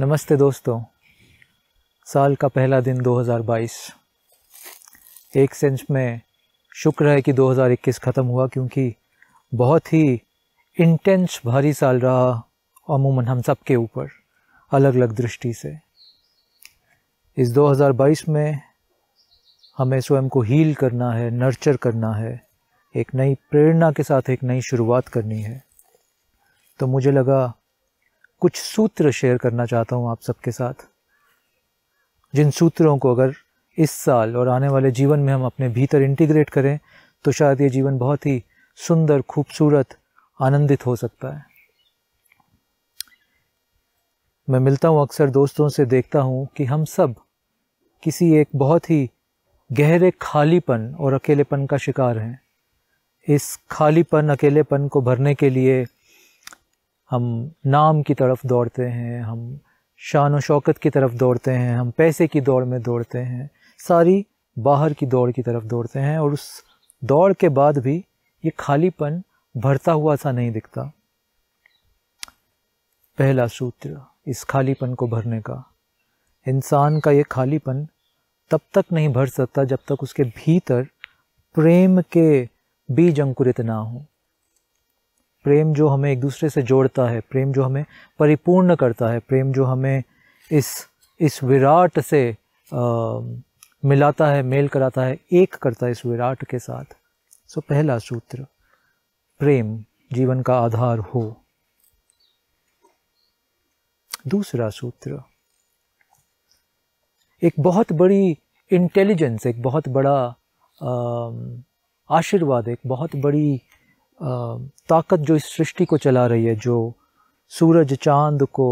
नमस्ते दोस्तों साल का पहला दिन 2022 एक सेंस में शुक्र है कि 2021 ख़त्म हुआ क्योंकि बहुत ही इंटेंस भारी साल रहा अमूमन हम सब के ऊपर अलग अलग दृष्टि से इस 2022 में हमें स्वयं को हील करना है नर्चर करना है एक नई प्रेरणा के साथ एक नई शुरुआत करनी है तो मुझे लगा कुछ सूत्र शेयर करना चाहता हूँ आप सबके साथ जिन सूत्रों को अगर इस साल और आने वाले जीवन में हम अपने भीतर इंटीग्रेट करें तो शायद ये जीवन बहुत ही सुंदर खूबसूरत आनंदित हो सकता है मैं मिलता हूँ अक्सर दोस्तों से देखता हूँ कि हम सब किसी एक बहुत ही गहरे खालीपन और अकेलेपन का शिकार हैं इस खालीपन अकेलेपन को भरने के लिए हम नाम की तरफ दौड़ते हैं हम शान शौकत की तरफ दौड़ते हैं हम पैसे की दौड़ में दौड़ते हैं सारी बाहर की दौड़ की तरफ दौड़ते हैं और उस दौड़ के बाद भी ये खालीपन भरता हुआ सा नहीं दिखता पहला सूत्र इस खालीपन को भरने का इंसान का ये खालीपन तब तक नहीं भर सकता जब तक उसके भीतर प्रेम के बीज अंकुरित ना हों प्रेम जो हमें एक दूसरे से जोड़ता है प्रेम जो हमें परिपूर्ण करता है प्रेम जो हमें इस इस विराट से आ, मिलाता है मेल कराता है एक करता है इस विराट के साथ सो पहला सूत्र प्रेम जीवन का आधार हो दूसरा सूत्र एक बहुत बड़ी इंटेलिजेंस एक बहुत बड़ा आशीर्वाद एक बहुत बड़ी ताकत जो इस सृष्टि को चला रही है जो सूरज चांद को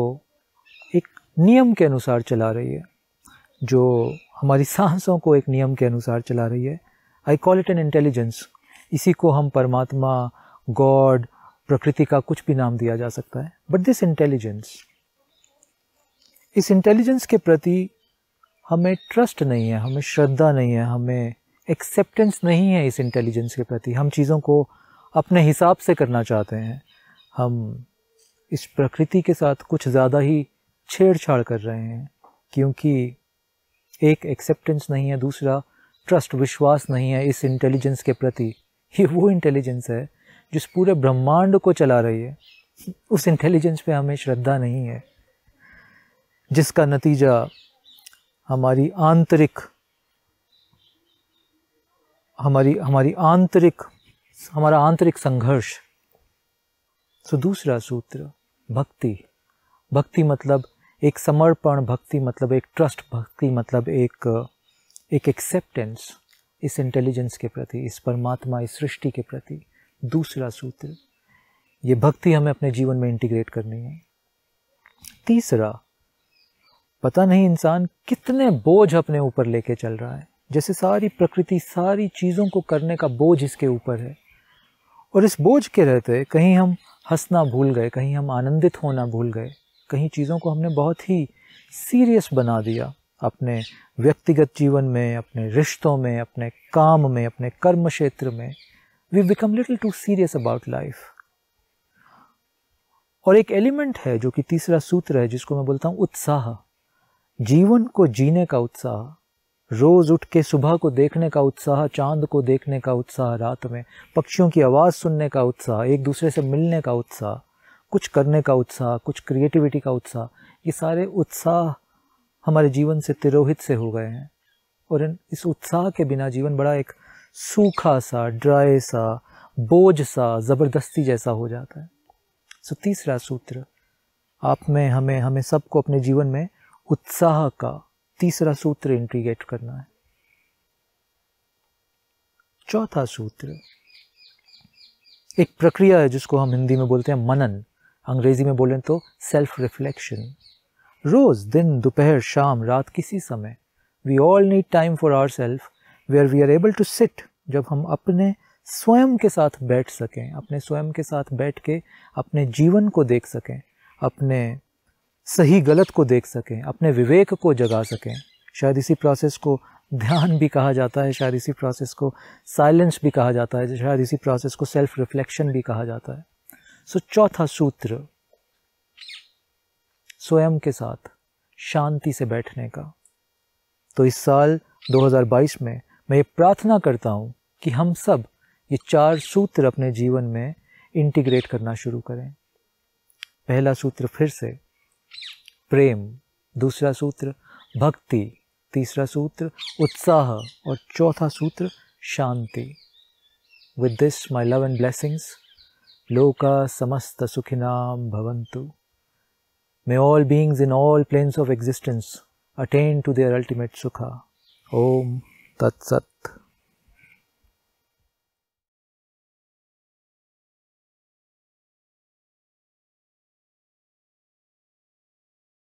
एक नियम के अनुसार चला रही है जो हमारी सांसों को एक नियम के अनुसार चला रही है I call it an intelligence इसी को हम परमात्मा गॉड प्रकृति का कुछ भी नाम दिया जा सकता है बट दिस इंटेलिजेंस इस इंटेलिजेंस के प्रति हमें ट्रस्ट नहीं है हमें श्रद्धा नहीं है हमें एक्सेप्टेंस नहीं है इस इंटेलिजेंस के प्रति हम चीज़ों को अपने हिसाब से करना चाहते हैं हम इस प्रकृति के साथ कुछ ज़्यादा ही छेड़छाड़ कर रहे हैं क्योंकि एक एक्सेप्टेंस नहीं है दूसरा ट्रस्ट विश्वास नहीं है इस इंटेलिजेंस के प्रति ये वो इंटेलिजेंस है जिस पूरे ब्रह्मांड को चला रही है उस इंटेलिजेंस पे हमें श्रद्धा नहीं है जिसका नतीजा हमारी आंतरिक हमारी हमारी आंतरिक हमारा आंतरिक संघर्ष तो दूसरा सूत्र भक्ति भक्ति मतलब एक समर्पण भक्ति मतलब एक ट्रस्ट भक्ति मतलब एक एक एक्सेप्टेंस इस इंटेलिजेंस के प्रति इस परमात्मा इस सृष्टि के प्रति दूसरा सूत्र ये भक्ति हमें अपने जीवन में इंटीग्रेट करनी है तीसरा पता नहीं इंसान कितने बोझ अपने ऊपर लेके चल रहा है जैसे सारी प्रकृति सारी चीज़ों को करने का बोझ इसके ऊपर है और इस बोझ के रहते कहीं हम हंसना भूल गए कहीं हम आनंदित होना भूल गए कहीं चीज़ों को हमने बहुत ही सीरियस बना दिया अपने व्यक्तिगत जीवन में अपने रिश्तों में अपने काम में अपने कर्म क्षेत्र में we become little too serious about life और एक एलिमेंट है जो कि तीसरा सूत्र है जिसको मैं बोलता हूँ उत्साह जीवन को जीने का उत्साह रोज़ उठ के सुबह को देखने का उत्साह चांद को देखने का उत्साह रात में पक्षियों की आवाज़ सुनने का उत्साह एक दूसरे से मिलने का उत्साह कुछ करने का उत्साह कुछ क्रिएटिविटी का उत्साह ये सारे उत्साह हमारे जीवन से तिरोहित से हो गए हैं और इन इस उत्साह के बिना जीवन बड़ा एक सूखा सा ड्राई सा बोझ सा ज़बरदस्ती जैसा हो जाता है सो तीसरा सूत्र आप में हमें हमें सबको अपने जीवन में उत्साह का तीसरा सूत्र इंट्रीगेट करना है चौथा सूत्र एक प्रक्रिया है जिसको हम हिंदी में बोलते हैं मनन अंग्रेजी में बोलें तो सेल्फ रिफ्लेक्शन रोज दिन दोपहर शाम रात किसी समय we all need time for our self where we are able to sit जब हम अपने स्वयं के साथ बैठ सकें अपने स्वयं के साथ बैठ के अपने जीवन को देख सकें अपने सही गलत को देख सकें अपने विवेक को जगा सकें शायद इसी प्रोसेस को ध्यान भी कहा जाता है शायद इसी प्रोसेस को साइलेंस भी कहा जाता है शायद इसी प्रोसेस को सेल्फ रिफ्लेक्शन भी कहा जाता है सो so, चौथा सूत्र स्वयं के साथ शांति से बैठने का तो इस साल 2022 में मैं ये प्रार्थना करता हूँ कि हम सब ये चार सूत्र अपने जीवन में इंटीग्रेट करना शुरू करें पहला सूत्र फिर से प्रेम दूसरा सूत्र भक्ति तीसरा सूत्र उत्साह और चौथा सूत्र शांति with this my love and blessings लोका समस्त सुखिनाम भवंतु may all beings in all planes of existence attain to their ultimate सुखा ओम तत्सत